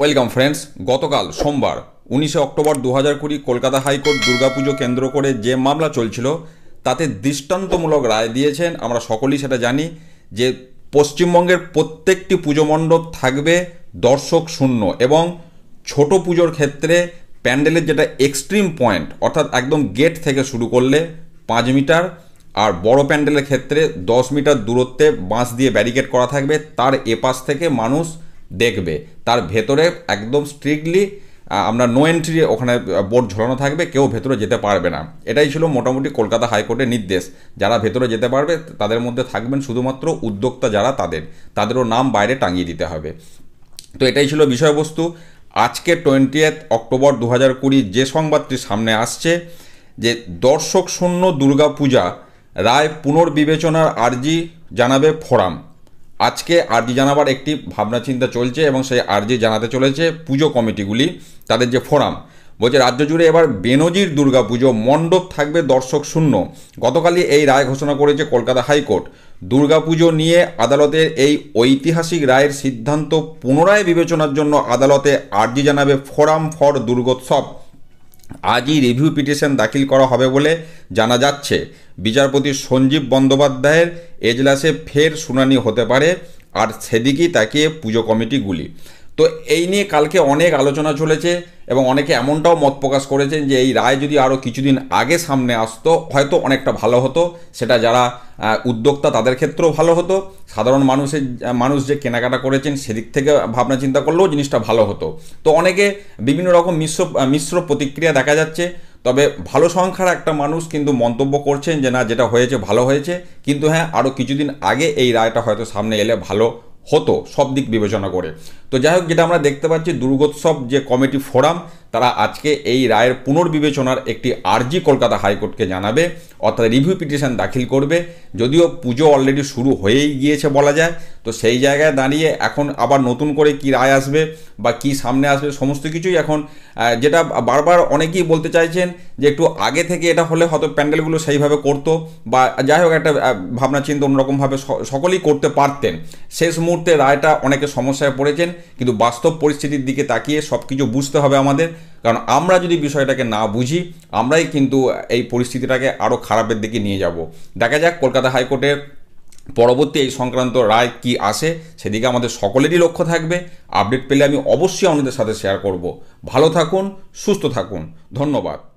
welcome friends গতকাল সোমবার উনিশে অক্টোবর দু হাজার কুড়ি কলকাতা হাইকোর্ট দুর্গাপুজো কেন্দ্র করে যে মামলা চলছিল তাতে দৃষ্টান্তমূলক রায় দিয়েছেন আমরা সকলেই সেটা জানি যে পশ্চিমবঙ্গের প্রত্যেকটি পুজো মণ্ডপ থাকবে দর্শক শূন্য এবং ছোট পুজোর ক্ষেত্রে প্যান্ডেলের যেটা এক্সট্রিম পয়েন্ট অর্থাৎ একদম গেট থেকে শুরু করলে পাঁচ মিটার আর বড় প্যান্ডেলের ক্ষেত্রে দশ মিটার দূরত্বে বাঁশ দিয়ে ব্যারিকেড করা থাকবে তার এপাশ থেকে মানুষ দেখবে তার ভেতরে একদম স্ট্রিক্টলি আমরা নো এন্ট্রি ওখানে বোর্ড ঝোলানো থাকবে কেউ ভেতরে যেতে পারবে না এটাই ছিল মোটামুটি কলকাতা হাইকোর্টের নির্দেশ যারা ভেতরে যেতে পারবে তাদের মধ্যে থাকবেন শুধুমাত্র উদ্যোক্তা যারা তাদের তাদেরও নাম বাইরে টাঙিয়ে দিতে হবে তো এটাই ছিল বিষয়বস্তু আজকে টোয়েন্টিয়েথ অক্টোবর দু হাজার যে সংবাদটি সামনে আসছে যে দর্শক শূন্য দুর্গাপূজা রায় পুনর্বিবেচনার আর্জি জানাবে ফোরাম আজকে আর্জি জানাবার একটি ভাবনা চিন্তা চলছে এবং সেই আর্জি জানাতে চলেছে পুজো কমিটিগুলি তাদের যে ফোরাম বলছে রাজ্য জুড়ে এবার বেনজির দুর্গাপুজো মণ্ডপ থাকবে দর্শক শূন্য গতকালই এই রায় ঘোষণা করেছে কলকাতা হাইকোর্ট দুর্গাপুজো নিয়ে আদালতের এই ঐতিহাসিক রায়ের সিদ্ধান্ত পুনরায় বিবেচনার জন্য আদালতে আর্জি জানাবে ফোরাম ফর দুর্গোৎসব আজই রিভিউ পিটিশন দাখিল করা হবে বলে জানা যাচ্ছে বিচারপতি সঞ্জীব বন্দ্যোপাধ্যায়ের এজলাসে ফের শুনানি হতে পারে আর সেদিকেই তাকিয়ে পুজো কমিটিগুলি তো এই নিয়ে কালকে অনেক আলোচনা চলেছে এবং অনেকে এমনটাও মত প্রকাশ করেছেন যে এই রায় যদি আরও কিছুদিন আগে সামনে আসতো হয়তো অনেকটা ভালো হতো সেটা যারা উদ্যোক্তা তাদের ক্ষেত্রেও ভালো হতো সাধারণ মানুষের মানুষ যে কেনাকাটা করেছেন সেদিক থেকে ভাবনা চিন্তা করলেও জিনিসটা ভালো হতো তো অনেকে বিভিন্ন রকম মিশ্র মিশ্র প্রতিক্রিয়া দেখা যাচ্ছে তবে ভালো সংখ্যার একটা মানুষ কিন্তু মন্তব্য করছেন যে না যেটা হয়েছে ভালো হয়েছে কিন্তু হ্যাঁ আরও কিছুদিন আগে এই রায়টা হয়তো সামনে এলে ভালো হতো সব দিক বিবেচনা করে তো যাই হোক যেটা আমরা দেখতে পাচ্ছি দুর্গোৎসব যে কমিটি ফোরাম তারা আজকে এই রায়ের পুনর্বিবেচনার একটি আর্জি কলকাতা হাইকোর্টকে জানাবে অর্থাৎ রিভিউ পিটিশন দাখিল করবে যদিও পুজো অলরেডি শুরু হয়েই গিয়েছে বলা যায় তো সেই জায়গায় দাঁড়িয়ে এখন আবার নতুন করে কি রায় আসবে বা কি সামনে আসবে সমস্ত কিছুই এখন যেটা বারবার অনেকেই বলতে চাইছেন যে একটু আগে থেকে এটা হলে হয়তো প্যান্ডেলগুলো সেইভাবে করতো বা যাই হোক একটা ভাবনা চিন্তা অন্যরকমভাবে সকলেই করতে পারতেন শেষ মুহূর্তে রায়টা অনেকে সমস্যায় পড়েছেন কিন্তু বাস্তব পরিস্থিতির দিকে তাকিয়ে সব কিছু বুঝতে হবে আমাদের কারণ আমরা যদি বিষয়টাকে না বুঝি আমরাই কিন্তু এই পরিস্থিতিটাকে আরও খারাপের দিকে নিয়ে যাব দেখা যাক কলকাতা হাইকোর্টের পরবর্তী এই সংক্রান্ত রায় কি আসে সেদিকে আমাদের সকলেরই লক্ষ্য থাকবে আপডেট পেলে আমি অবশ্যই আমাদের সাথে শেয়ার করব ভালো থাকুন সুস্থ থাকুন ধন্যবাদ